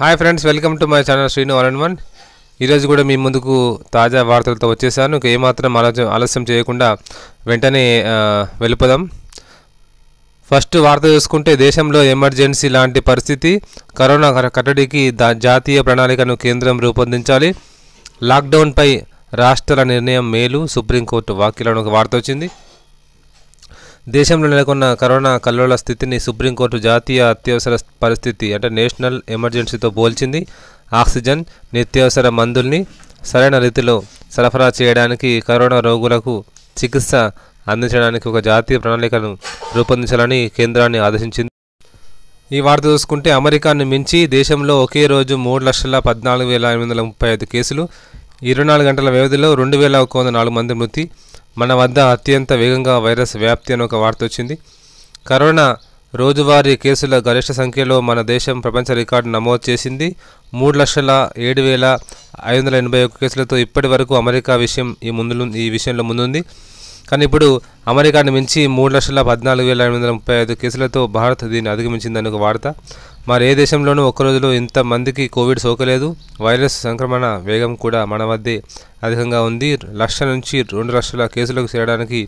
hi friends welcome to my channel Srinu one and one ఈరోజు కూడా మీ ముందుకు తాజా వార్తలతో వచ్చేసాను ఇంకా ఏమాత్రం ఆలోచన ఆలస్యం చేయకుండా వెంటనే వెళ్ళిపోదాం ఫస్ట్ వార్త చూసుకుంటే దేశంలో ఎమర్జెన్సీ లాంటి పరిస్థితి కరోనా కట్టడికి జాతీయ ప్రణాళికను కేంద్రం రూపొందించాలి లాక్డౌన్పై రాష్ట్రాల నిర్ణయం మేలు సుప్రీంకోర్టు వాక్యలను ఒక వార్త వచ్చింది దేశంలో నెలకొన్న కరోనా కల్లోల స్థితిని సుప్రీంకోర్టు జాతీయ అత్యవసర పరిస్థితి అంటే నేషనల్ ఎమర్జెన్సీతో పోల్చింది ఆక్సిజన్ నిత్యావసర మందుల్ని సరైన రీతిలో సరఫరా చేయడానికి కరోనా రోగులకు చికిత్స అందించడానికి ఒక జాతీయ ప్రణాళికను రూపొందించాలని కేంద్రాన్ని ఆదేశించింది ఈ వార్త చూసుకుంటే అమెరికాను మించి దేశంలో ఒకే రోజు మూడు లక్షల పద్నాలుగు వేల ఎనిమిది వందల ముప్పై ఐదు కేసులు ఇరవై నాలుగు గంటల వ్యవధిలో రెండు వేల ఒక వంద నాలుగు మంది మృతి మన వద్ద అత్యంత వేగంగా వైరస్ వ్యాప్తి అని ఒక వార్త వచ్చింది కరోనా రోజువారీ కేసుల గరిష్ట సంఖ్యలో మన దేశం ప్రపంచ రికార్డు నమోదు చేసింది మూడు లక్షల ఏడు వేల ఐదు వందల ఎనభై ఒక్క కేసులతో ఇప్పటి వరకు అమెరికా విషయం ఈ ముందు ఈ విషయంలో ముందుంది కానీ ఇప్పుడు అమెరికాను మించి మూడు లక్షల పద్నాలుగు వేల ఎనిమిది వందల ముప్పై ఐదు కేసులతో భారత్ దీన్ని అధిగమించిందని ఒక వార్త మరి ఏ దేశంలోనూ ఒక్క ఇంతమందికి కోవిడ్ సోకలేదు వైరస్ సంక్రమణ వేగం కూడా మన వద్దే అధికంగా ఉంది లక్ష నుంచి రెండు లక్షల కేసులకు చేరడానికి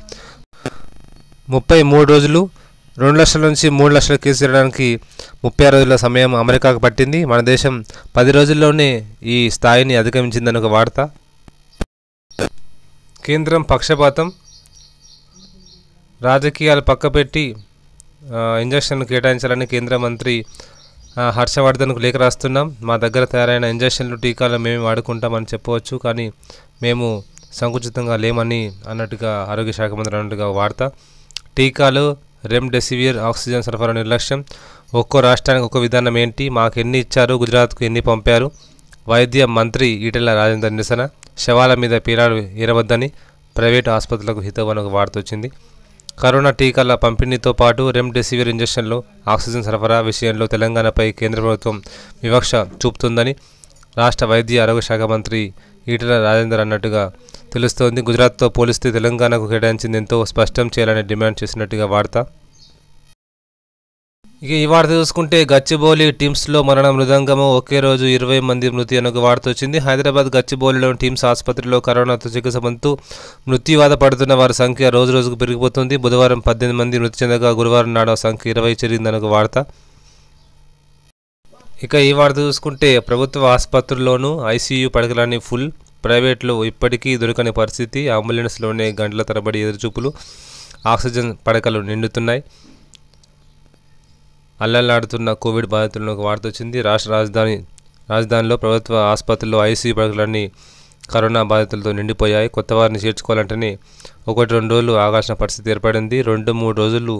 ముప్పై మూడు రోజులు రెండు లక్షల నుంచి మూడు లక్షల కేసు చేరడానికి ముప్పై ఆరు రోజుల సమయం అమెరికాకు పట్టింది మన దేశం పది రోజుల్లోనే ఈ స్థాయిని అధిగమించిందని ఒక వార్త కేంద్రం పక్షపాతం రాజకీయాలు పక్కపెట్టి ఇంజక్షన్లు కేటాయించాలని కేంద్ర మంత్రి హర్షవర్ధన్కు లేఖ రాస్తున్నాం మా దగ్గర తయారైన ఇంజక్షన్లు టీకాలు మేము వాడుకుంటామని చెప్పవచ్చు కానీ మేము సంకుచితంగా లేమని అన్నట్టుగా ఆరోగ్య శాఖ మంత్రి అన్నట్టుగా వార్త టీకాలు రెమ్డెసివిర్ ఆక్సిజన్ సరఫరా నిర్లక్ష్యం ఒక్కో రాష్ట్రానికి ఒక్కో విధానం ఏంటి మాకు ఎన్ని ఇచ్చారు గుజరాత్కు ఎన్ని పంపారు వైద్య మంత్రి ఈటెల రాజేందర్ నిరసన శవాల మీద పీరాలు ఏరవద్దని ప్రైవేట్ ఆసుపత్రులకు హితవని ఒక వార్త వచ్చింది కరోనా టీకాల పంపిణీతో పాటు రెమ్డెసివిర్ ఇంజక్షన్లు ఆక్సిజన్ సరఫరా విషయంలో తెలంగాణపై కేంద్ర ప్రభుత్వం వివక్ష చూపుతుందని రాష్ట్ర వైద్య ఆరోగ్య శాఖ మంత్రి ఈటల రాజేందర్ అన్నట్టుగా తెలుస్తోంది గుజరాత్తో పోలిస్తే తెలంగాణకు కేటాయించింది ఎంతో స్పష్టం చేయాలని డిమాండ్ చేసినట్టుగా వార్త ఇక ఈ వార్త చూసుకుంటే గచ్చిబౌలి టీమ్స్లో మరణ మృదంగము ఒకే రోజు ఇరవై మంది మృతి అనొక వార్త వచ్చింది హైదరాబాద్ గచ్చిబౌలిలో టీమ్స్ ఆసుపత్రిలో కరోనాతో చికిత్స పొందుతూ మృత్యు పడుతున్న వారి సంఖ్య రోజు రోజుకు పెరిగిపోతుంది బుధవారం పద్దెనిమిది మంది మృతి చెందగా గురువారం నాడు సంఖ్య ఇరవై చేరిందనొక వార్త ఇక ఈ వార్త చూసుకుంటే ప్రభుత్వ ఆసుపత్రుల్లోనూ ఐసీయూ పడకలన్నీ ఫుల్ ప్రైవేట్లో ఇప్పటికీ దొరకని పరిస్థితి అంబులెన్స్లోనే గంటల తరబడి ఎదురుచూపులు ఆక్సిజన్ పడకలు నిండుతున్నాయి అల్లల్లాడుతున్న కోవిడ్ బాధితులను ఒక వార్త వచ్చింది రాష్ట్ర రాజధాని రాజధానిలో ప్రభుత్వ ఆసుపత్రుల్లో ఐసీ పడకలన్నీ కరోనా బాధితులతో నిండిపోయాయి కొత్త వారిని చేర్చుకోవాలంటేనే ఒకటి రెండు రోజులు ఆకాశ పరిస్థితి ఏర్పడింది రెండు మూడు రోజులు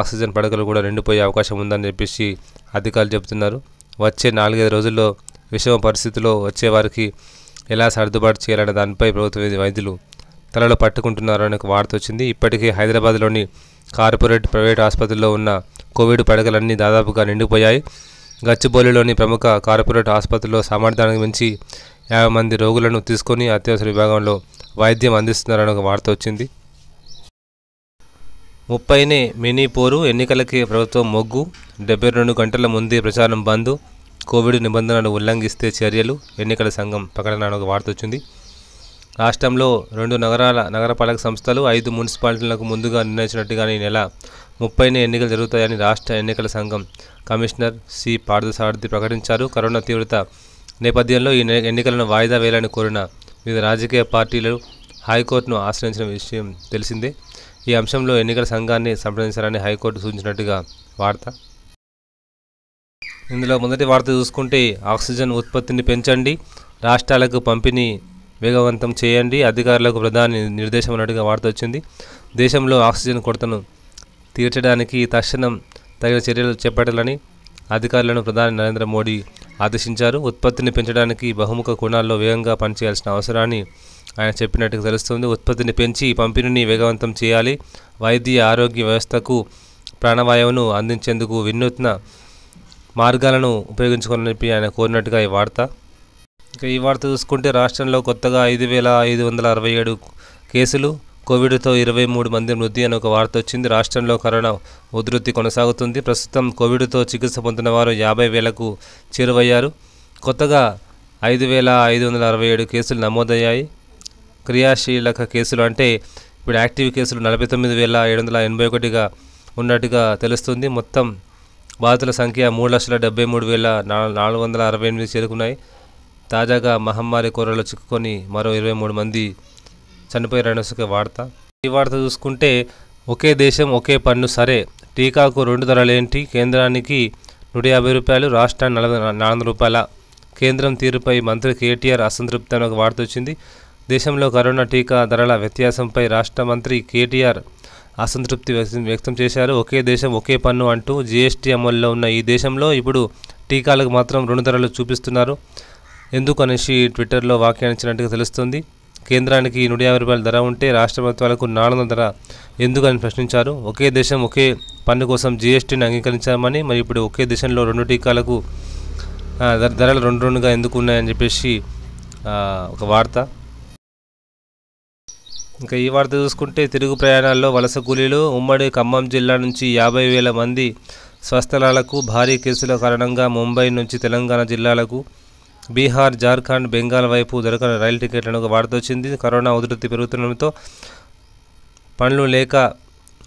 ఆక్సిజన్ పడకలు కూడా నిండిపోయే అవకాశం ఉందని చెప్పేసి అధికారులు చెబుతున్నారు వచ్చే నాలుగైదు రోజుల్లో విషమ పరిస్థితిలో వచ్చేవారికి ఎలా సర్దుబాటు చేయాలనే దానిపై ప్రభుత్వ వైద్యులు తలలో పట్టుకుంటున్నారని ఒక వార్త వచ్చింది ఇప్పటికే హైదరాబాద్లోని కార్పొరేట్ ప్రైవేట్ ఆసుపత్రుల్లో ఉన్న కోవిడ్ పడకలన్నీ దాదాపుగా నిండిపోయాయి గచ్చిబౌలిలోని ప్రముఖ కార్పొరేట్ ఆసుపత్రిలో సామర్థ్యానికి మించి యాభై మంది రోగులను తీసుకొని అత్యవసర విభాగంలో వైద్యం అందిస్తున్నారని ఒక వార్త వచ్చింది ముప్పైనే మినీ పోరు ఎన్నికలకి ప్రభుత్వం మొగ్గు డెబ్బై రెండు గంటల ముందే ప్రచారం బంద్ కోవిడ్ నిబంధనలు ఉల్లంఘిస్తే చర్యలు ఎన్నికల సంఘం ప్రకటన ఒక వార్త వచ్చింది రాష్ట్రంలో రెండు నగరాల నగరపాలక సంస్థలు ఐదు మున్సిపాలిటీలకు ముందుగా నిర్ణయించినట్టుగా ఈ నెల ముప్పైన ఎన్నికలు జరుగుతాయని రాష్ట్ర ఎన్నికల సంఘం కమిషనర్ సి పార్థసారథి ప్రకటించారు కరోనా తీవ్రత నేపథ్యంలో ఈ ఎన్నికలను వాయిదా వేయాలని కోరిన వివిధ రాజకీయ పార్టీలు హైకోర్టును ఆశ్రయించిన విషయం తెలిసిందే ఈ అంశంలో ఎన్నికల సంఘాన్ని సంప్రదించాలని హైకోర్టు సూచించినట్టుగా వార్త ఇందులో మొదటి వార్త చూసుకుంటే ఆక్సిజన్ ఉత్పత్తిని పెంచండి రాష్ట్రాలకు పంపిణీ వేగవంతం చేయండి అధికారులకు ప్రధాని నిర్దేశం ఉన్నట్టుగా వార్త వచ్చింది దేశంలో ఆక్సిజన్ కొరతను తీర్చడానికి తక్షణం తగిన చర్యలు చేపట్టాలని అధికారులను ప్రధాని నరేంద్ర మోడీ ఆదేశించారు ఉత్పత్తిని పెంచడానికి బహుముఖ కోణాల్లో వేగంగా పనిచేయాల్సిన అవసరాన్ని ఆయన చెప్పినట్టుగా తెలుస్తుంది ఉత్పత్తిని పెంచి పంపిణీని వేగవంతం చేయాలి వైద్య ఆరోగ్య వ్యవస్థకు ప్రాణవాయువును అందించేందుకు వినూత్న మార్గాలను ఉపయోగించుకోవాలని ఆయన కోరినట్టుగా ఈ వార్త ఇంకా ఈ వార్త చూసుకుంటే రాష్ట్రంలో కొత్తగా ఐదు వేల ఐదు వందల అరవై ఏడు కేసులు కోవిడ్తో ఇరవై మూడు మంది మృతి అని ఒక వార్త వచ్చింది రాష్ట్రంలో కరోనా ఉధృతి కొనసాగుతుంది ప్రస్తుతం కోవిడ్తో చికిత్స పొందిన వారు యాభై వేలకు చేరువయ్యారు కొత్తగా ఐదు వేల ఐదు వందల అరవై ఏడు కేసులు నమోదయ్యాయి క్రియాశీలక కేసులు అంటే ఇప్పుడు యాక్టివ్ కేసులు నలభై తొమ్మిది వేల ఏడు వందల ఎనభై ఒకటిగా ఉన్నట్టుగా తెలుస్తుంది మొత్తం బాధితుల సంఖ్య మూడు లక్షల డెబ్బై మూడు వేల నాలుగు వందల అరవై ఎనిమిది చేరుకున్నాయి తాజాగా మహమ్మారి కూరలో చిక్కుకొని మరో ఇరవై మూడు మంది చనిపోయారని ఒక వార్త ఈ వార్త చూసుకుంటే ఒకే దేశం ఒకే పన్ను సరే టీకాకు రెండు ధరలేంటి కేంద్రానికి నూట యాభై రూపాయలు రాష్ట్రానికి నలభై నాలుగు రూపాయల కేంద్రం తీరుపై మంత్రి కేటీఆర్ అసంతృప్తి అని ఒక వార్త వచ్చింది దేశంలో కరోనా టీకా ధరల వ్యత్యాసంపై రాష్ట్ర మంత్రి కేటీఆర్ అసంతృప్తి వ్యక్తం చేశారు ఒకే దేశం ఒకే పన్ను అంటూ జీఎస్టీ అమల్లో ఉన్న ఈ దేశంలో ఇప్పుడు టీకాలకు మాత్రం రెండు ధరలు చూపిస్తున్నారు ఎందుకు అనేసి ట్విట్టర్లో వ్యాఖ్యానించినట్టుగా తెలుస్తుంది కేంద్రానికి నూట యాభై రూపాయల ధర ఉంటే రాష్ట్ర ప్రభుత్వాలకు నాలుగు ధర ఎందుకని ప్రశ్నించారు ఒకే దేశం ఒకే పన్ను కోసం జీఎస్టీని అంగీకరించామని మరి ఇప్పుడు ఒకే దేశంలో రెండు టీకాలకు ధరలు రెండు రెండుగా ఎందుకు ఉన్నాయని చెప్పేసి ఒక వార్త ఇంకా ఈ వార్త చూసుకుంటే తిరుగు ప్రయాణాల్లో వలస కూలీలు ఉమ్మడి ఖమ్మం జిల్లా నుంచి యాభై వేల మంది స్వస్థలాలకు భారీ కేసుల కారణంగా ముంబై నుంచి తెలంగాణ జిల్లాలకు బీహార్ జార్ఖండ్ బెంగాల్ వైపు దొరకన రైలు టికెట్లను వచ్చింది కరోనా ఉధృతి పెరుగుతుండటంతో పనులు లేక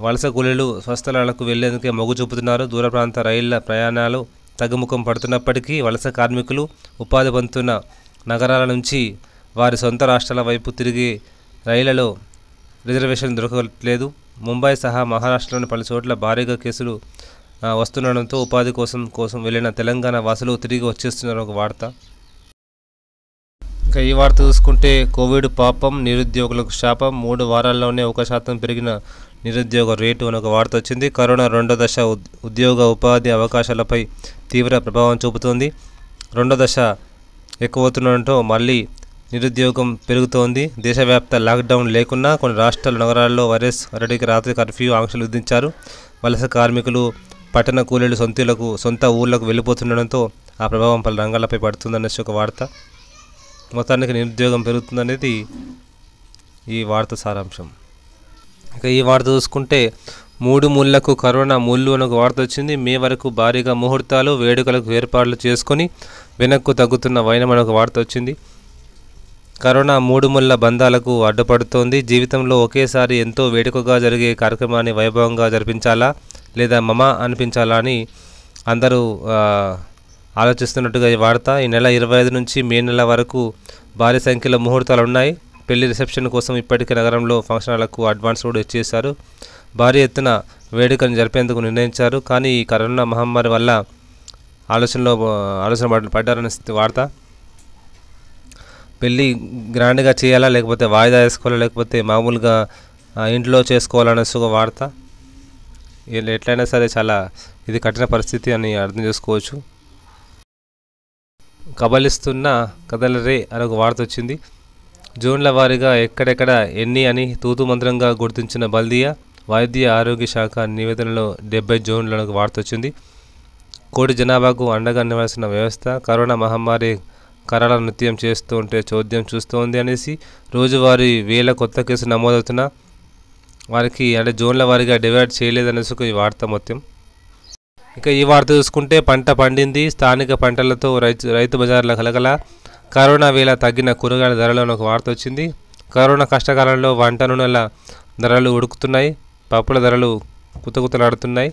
వలస కూలీలు స్వస్థలాలకు వెళ్లేందుకే మొగ్గు చూపుతున్నారు దూర ప్రాంత రైళ్ల ప్రయాణాలు తగ్గుముఖం పడుతున్నప్పటికీ వలస కార్మికులు ఉపాధి పొందుతున్న నగరాల నుంచి వారి సొంత రాష్ట్రాల వైపు తిరిగి రైళ్లలో రిజర్వేషన్ దొరకట్లేదు ముంబై సహా మహారాష్ట్రలోని పలు చోట్ల భారీగా కేసులు వస్తుండడంతో ఉపాధి కోసం కోసం వెళ్ళిన తెలంగాణ వాసులు తిరిగి వచ్చేస్తున్నారు ఒక వార్త ఇంకా ఈ వార్త చూసుకుంటే కోవిడ్ పాపం నిరుద్యోగులకు శాపం మూడు వారాల్లోనే ఒక శాతం పెరిగిన నిరుద్యోగ రేటు అని ఒక వార్త వచ్చింది కరోనా రెండో దశ ఉద్యోగ ఉపాధి అవకాశాలపై తీవ్ర ప్రభావం చూపుతోంది రెండో దశ ఎక్కువవుతుండటంతో మళ్ళీ నిరుద్యోగం పెరుగుతోంది దేశవ్యాప్త లాక్డౌన్ లేకున్నా కొన్ని రాష్ట్రాల నగరాల్లో వైరస్ అరటికి రాత్రి కర్ఫ్యూ ఆంక్షలు విధించారు వలస కార్మికులు పట్టణ కూలీలు సొంతలకు సొంత ఊళ్ళకు వెళ్ళిపోతుండడంతో ఆ ప్రభావం పలు రంగాలపై పడుతుందనేసి ఒక వార్త మొత్తానికి నిరుద్యోగం పెరుగుతుందనేది ఈ వార్త సారాంశం ఇక ఈ వార్త చూసుకుంటే మూడు ముళ్లకు కరోనా ముళ్ళు అని ఒక వార్త వచ్చింది మే వరకు భారీగా ముహూర్తాలు వేడుకలకు ఏర్పాట్లు చేసుకొని వెనక్కు తగ్గుతున్న వైనం అని ఒక వార్త వచ్చింది కరోనా మూడు ముళ్ళ బంధాలకు అడ్డుపడుతోంది జీవితంలో ఒకేసారి ఎంతో వేడుకగా జరిగే కార్యక్రమాన్ని వైభవంగా జరిపించాలా లేదా మమ అనిపించాలా అని అందరూ ఆలోచిస్తున్నట్టుగా ఈ వార్త ఈ నెల ఇరవై ఐదు నుంచి మే నెల వరకు భారీ సంఖ్యలో ముహూర్తాలు ఉన్నాయి పెళ్లి రిసెప్షన్ కోసం ఇప్పటికే నగరంలో ఫంక్షన్లకు అడ్వాన్స్ కూడా ఇచ్చేశారు భారీ ఎత్తున వేడుకను జరిపేందుకు నిర్ణయించారు కానీ ఈ కరోనా మహమ్మారి వల్ల ఆలోచనలో ఆలోచన పడ్డారనే వార్త పెళ్ళి గ్రాండ్గా చేయాలా లేకపోతే వాయిదా వేసుకోవాలా లేకపోతే మామూలుగా ఇంట్లో చేసుకోవాలనే సుఖ వార్త ఎట్లయినా సరే చాలా ఇది కఠిన పరిస్థితి అని అర్థం చేసుకోవచ్చు కబలిస్తున్న కదలరే అని ఒక వార్త వచ్చింది జోన్ల వారీగా ఎక్కడెక్కడ ఎన్ని అని తూతు మంత్రంగా గుర్తించిన బల్దియా వైద్య ఆరోగ్య శాఖ నివేదనలో డెబ్బై జోన్లకు వార్త వచ్చింది కోటి జనాభాకు అండగా నివాల్సిన వ్యవస్థ కరోనా మహమ్మారి కరాల నృత్యం చేస్తూ ఉంటే చోద్యం చూస్తోంది అనేసి రోజువారీ వేల కొత్త కేసులు నమోదవుతున్నా వారికి అంటే జోన్ల వారిగా డివైడ్ చేయలేదనేసి ఈ వార్త మొత్తం ఇంకా ఈ వార్త చూసుకుంటే పంట పండింది స్థానిక పంటలతో రైతు రైతు బజార్ల కలగల కరోనా వేళ తగ్గిన కూరగాయల ధరలో ఒక వార్త వచ్చింది కరోనా కష్టకాలంలో వంట నూనెల ధరలు ఉడుకుతున్నాయి పప్పుల ధరలు కుతకుతలాడుతున్నాయి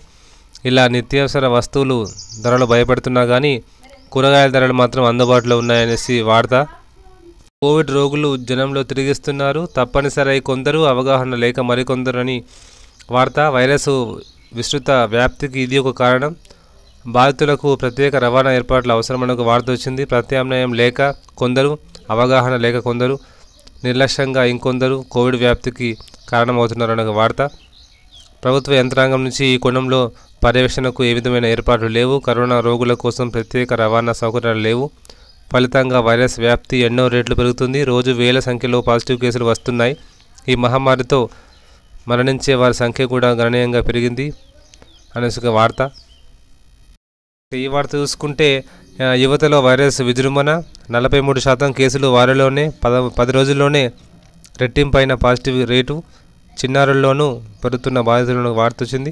ఇలా నిత్యావసర వస్తువులు ధరలు భయపడుతున్నా కానీ కూరగాయల ధరలు మాత్రం అందుబాటులో ఉన్నాయనేసి వార్త కోవిడ్ రోగులు జనంలో తిరిగిస్తున్నారు తప్పనిసరి కొందరు అవగాహన లేక మరికొందరు అని వార్త వైరస్ విస్తృత వ్యాప్తికి ఇది ఒక కారణం బాధితులకు ప్రత్యేక రవాణా ఏర్పాట్ల అవసరం ఒక వార్త వచ్చింది ప్రత్యామ్నాయం లేక కొందరు అవగాహన లేక కొందరు నిర్లక్ష్యంగా ఇంకొందరు కోవిడ్ వ్యాప్తికి కారణమవుతున్నారని ఒక వార్త ప్రభుత్వ యంత్రాంగం నుంచి ఈ కోణంలో పర్యవేక్షణకు ఏ విధమైన ఏర్పాట్లు లేవు కరోనా రోగుల కోసం ప్రత్యేక రవాణా సౌకర్యాలు లేవు ఫలితంగా వైరస్ వ్యాప్తి ఎన్నో రేట్లు పెరుగుతుంది రోజు వేల సంఖ్యలో పాజిటివ్ కేసులు వస్తున్నాయి ఈ మహమ్మారితో మరణించే వారి సంఖ్య కూడా గణనీయంగా పెరిగింది అనేసి ఒక వార్త ఈ వార్త చూసుకుంటే యువతలో వైరస్ విజృంభణ నలభై మూడు శాతం కేసులు వారిలోనే పద పది రోజుల్లోనే రెట్టింపైన పాజిటివ్ రేటు చిన్నారుల్లోనూ పెరుగుతున్న బాధితులను వార్త వచ్చింది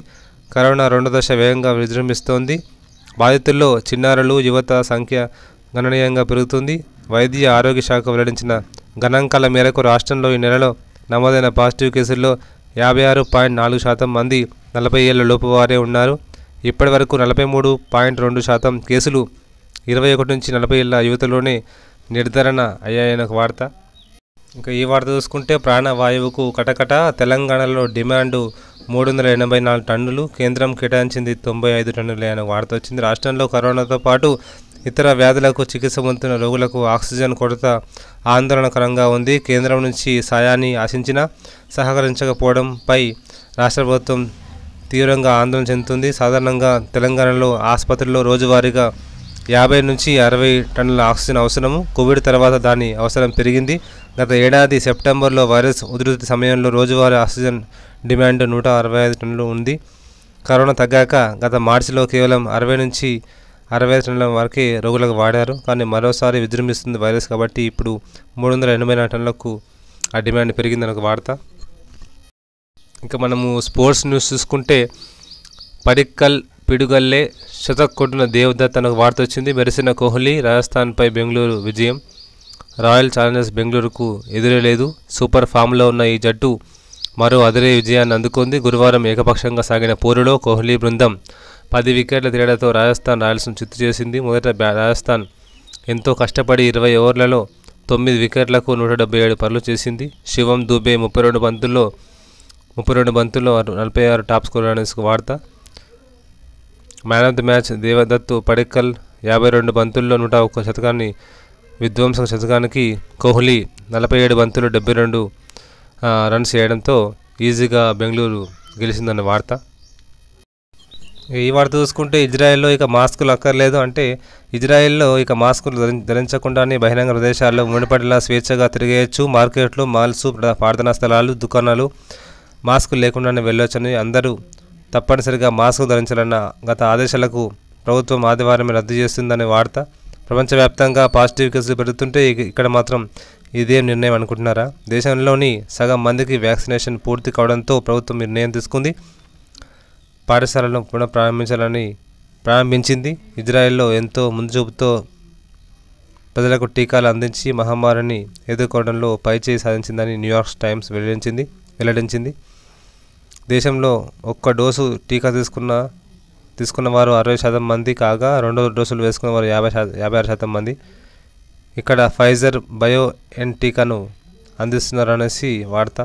కరోనా రెండో దశ వేగంగా విజృంభిస్తోంది బాధితుల్లో చిన్నారులు యువత సంఖ్య గణనీయంగా పెరుగుతుంది వైద్య ఆరోగ్య శాఖ వెల్లడించిన గణాంకాల మేరకు రాష్ట్రంలో ఈ నెలలో నమోదైన పాజిటివ్ కేసుల్లో యాభై ఆరు పాయింట్ నాలుగు శాతం మంది నలభై ఏళ్ళ లోపు వారే ఉన్నారు ఇప్పటి వరకు నలభై మూడు పాయింట్ రెండు శాతం కేసులు ఇరవై ఒకటి నుంచి నలభై ఏళ్ళ యువతలోనే నిర్ధారణ అయ్యాయని ఒక వార్త ఇంకా ఈ వార్త చూసుకుంటే ప్రాణవాయువుకు కటకట తెలంగాణలో డిమాండ్ మూడు వందల ఎనభై నాలుగు టన్నులు కేంద్రం కేటాయించింది తొంభై ఐదు టన్నులే అనే వార్త వచ్చింది రాష్ట్రంలో కరోనాతో పాటు ఇతర వ్యాధులకు చికిత్స పొందుతున్న రోగులకు ఆక్సిజన్ కొరత ఆందోళనకరంగా ఉంది కేంద్రం నుంచి సాయాన్ని ఆశించినా సహకరించకపోవడంపై రాష్ట్ర ప్రభుత్వం తీవ్రంగా ఆందోళన చెందుతుంది సాధారణంగా తెలంగాణలో ఆసుపత్రిలో రోజువారీగా యాభై నుంచి అరవై టన్నుల ఆక్సిజన్ అవసరము కోవిడ్ తర్వాత దాని అవసరం పెరిగింది గత ఏడాది సెప్టెంబర్లో వైరస్ ఉధృతి సమయంలో రోజువారీ ఆక్సిజన్ డిమాండ్ నూట అరవై ఐదు టన్నులు ఉంది కరోనా తగ్గాక గత మార్చిలో కేవలం అరవై నుంచి అరవై టన్నుల వరకే రోగులకు వాడారు కానీ మరోసారి విజృంభిస్తుంది వైరస్ కాబట్టి ఇప్పుడు మూడు వందల ఎనభై నాలుగు టన్నులకు ఆ డిమాండ్ పెరిగిందని ఒక వార్త ఇంకా మనము స్పోర్ట్స్ న్యూస్ చూసుకుంటే పడిక్కల్ పిడుగల్లే శతక్ కొట్టిన దేవదత్ అనే వార్త వచ్చింది మెరిసిన కోహ్లీ రాజస్థాన్పై బెంగళూరు విజయం రాయల్ ఛాలెంజర్స్ బెంగళూరుకు ఎదురలేదు సూపర్ ఫామ్లో ఉన్న ఈ జట్టు మరో అదిరే విజయాన్ని అందుకుంది గురువారం ఏకపక్షంగా సాగిన పోరులో కోహ్లీ బృందం పది వికెట్ల తేడాతో రాజస్థాన్ రాయల్స్ను చిత్తు చేసింది మొదట రాజస్థాన్ ఎంతో కష్టపడి ఇరవై ఓవర్లలో తొమ్మిది వికెట్లకు నూట డెబ్బై ఏడు పనులు చేసింది శివం దుబే ముప్పై రెండు బంతుల్లో ముప్పై రెండు బంతుల్లో నలభై ఆరు టాప్ స్కోర్ రన్స్ వార్త man of the match Devdutt Padikkal యాభై రెండు బంతుల్లో నూట ఒక్క శతకాన్ని విధ్వంసక శతకానికి కోహ్లీ నలభై ఏడు బంతులు డెబ్బై రెండు రన్స్ చేయడంతో ఈజీగా బెంగళూరు గెలిచిందన్న వార్త ఈ వార్త చూసుకుంటే ఇజ్రాయెల్లో ఇక మాస్కులు అక్కర్లేదు అంటే ఇజ్రాయెల్లో ఇక మాస్కులు ధరించకుండానే బహిరంగ ప్రదేశాల్లో ముడిపడిలా స్వేచ్ఛగా తిరిగేయచ్చు మార్కెట్లు మాల్స్ ప్రార్థనా స్థలాలు దుకాణాలు మాస్కులు లేకుండానే వెళ్ళొచ్చని అందరూ తప్పనిసరిగా మాస్క్ ధరించాలన్న గత ఆదేశాలకు ప్రభుత్వం ఆదివారం రద్దు చేస్తుందనే వార్త ప్రపంచవ్యాప్తంగా పాజిటివ్ కేసులు పెరుగుతుంటే ఇక్కడ మాత్రం ఇదేం నిర్ణయం అనుకుంటున్నారా దేశంలోని సగం మందికి వ్యాక్సినేషన్ పూర్తి కావడంతో ప్రభుత్వం నిర్ణయం తీసుకుంది పాఠశాలను పునఃప్రారంభించాలని ప్రారంభించింది ఇజ్రాయెల్లో ఎంతో ముందుచూపుతో ప్రజలకు టీకాలు అందించి మహమ్మారిని ఎదుర్కోవడంలో పైచేయి సాధించిందని న్యూయార్క్ టైమ్స్ వెల్లడించింది వెల్లడించింది దేశంలో ఒక్క డోసు టీకా తీసుకున్న తీసుకున్న వారు అరవై శాతం మంది కాగా రెండో డోసులు వేసుకున్న వారు యాభై శాతం యాభై ఆరు శాతం మంది ఇక్కడ ఫైజర్ బయో ఎన్ టీకాను అందిస్తున్నారనేసి వార్త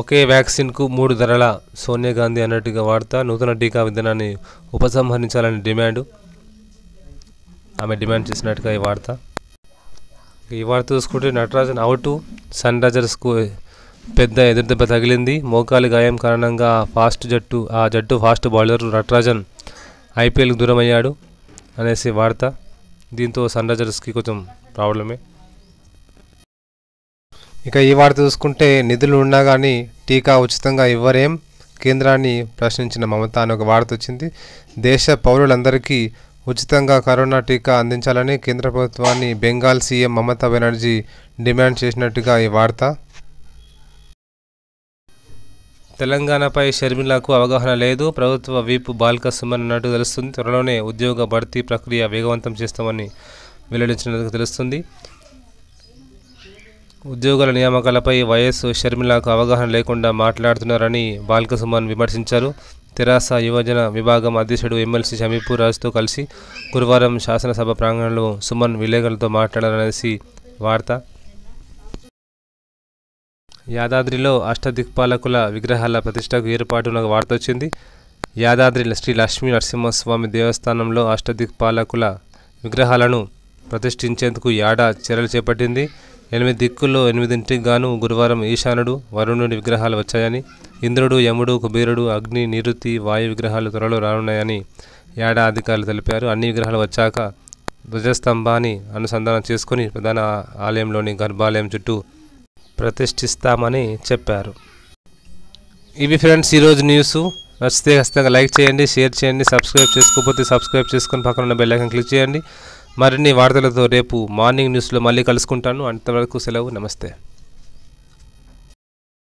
ఒకే వ్యాక్సిన్కు మూడు ధరల సోనియా గాంధీ అన్నట్టుగా వార్త నూతన టీకా విధానాన్ని ఉపసంహరించాలని డిమాండ్ ఆమె డిమాండ్ చేసినట్టుగా ఈ వార్త ఈ వార్త చూసుకుంటే నటరాజన్ అవుటు సన్ రైజర్స్కు పెద్ద ఎదురుదెబ్బ తగిలింది మోకాలి గాయం కారణంగా ఫాస్ట్ జట్టు ఆ జట్టు ఫాస్ట్ బౌలర్ నటరాజన్ ఐపీఎల్కి దూరమయ్యాడు అనేసి వార్త దీంతో సన్ రైజర్స్కి కొంచెం ప్రాబ్లమే ఇక ఈ వార్త చూసుకుంటే నిధులు ఉన్నా కానీ టీకా ఉచితంగా ఇవ్వరేం కేంద్రాన్ని ప్రశ్నించిన మమత అని ఒక వార్త వచ్చింది దేశ పౌరులందరికీ ఉచితంగా కరోనా టీకా అందించాలని కేంద్ర ప్రభుత్వాన్ని బెంగాల్ సీఎం మమతా బెనర్జీ డిమాండ్ చేసినట్టుగా ఈ వార్త తెలంగాణపై షర్మిలకు అవగాహన లేదు ప్రభుత్వ వీపు బాల్క సుమన్ అన్నట్టు తెలుస్తుంది త్వరలోనే ఉద్యోగ భర్తీ ప్రక్రియ వేగవంతం చేస్తామని వెల్లడించినట్టుగా తెలుస్తుంది ఉద్యోగుల నియామకాలపై వైఎస్ షర్మిలాకు అవగాహన లేకుండా మాట్లాడుతున్నారని బాల్కసుమన్ విమర్శించారు తెరాస యువజన విభాగం అధ్యక్షుడు ఎమ్మెల్సీ షమీపూర్ రాజుతో కలిసి గురువారం శాసనసభ ప్రాంగణంలో సుమన్ విలేకరులతో మాట్లాడారనేసి వార్త యాదాద్రిలో అష్టదిక్పాలకుల విగ్రహాల ప్రతిష్టకు ఏర్పాటున వార్త వచ్చింది యాదాద్రి శ్రీ లక్ష్మీ నరసింహస్వామి దేవస్థానంలో అష్టదిక్పాలకుల విగ్రహాలను ప్రతిష్ఠించేందుకు యాడా చర్యలు చేపట్టింది ఎనిమిది దిక్కుల్లో ఎనిమిదింటికి గాను గురువారం ఈశానుడు వరుణుడి విగ్రహాలు వచ్చాయని ఇంద్రుడు యముడు కుబీరుడు అగ్ని నిరుతి వాయు విగ్రహాలు త్వరలో రానున్నాయని యాడా అధికారులు తెలిపారు అన్ని విగ్రహాలు వచ్చాక ధ్వజస్తంభాన్ని అనుసంధానం చేసుకుని ప్రధాన ఆలయంలోని గర్భాలయం చుట్టూ ప్రతిష్ఠిస్తామని చెప్పారు ఇవి ఫ్రెండ్స్ ఈరోజు న్యూస్ నచ్చితే ఖచ్చితంగా లైక్ చేయండి షేర్ చేయండి సబ్స్క్రైబ్ చేసుకోకపోతే సబ్స్క్రైబ్ చేసుకొని పక్కన ఉన్న బెల్లైకన్ క్లిక్ చేయండి మరిన్ని వార్తలతో రేపు మార్నింగ్ న్యూస్లో మళ్ళీ కలుసుకుంటాను అంతవరకు సెలవు నమస్తే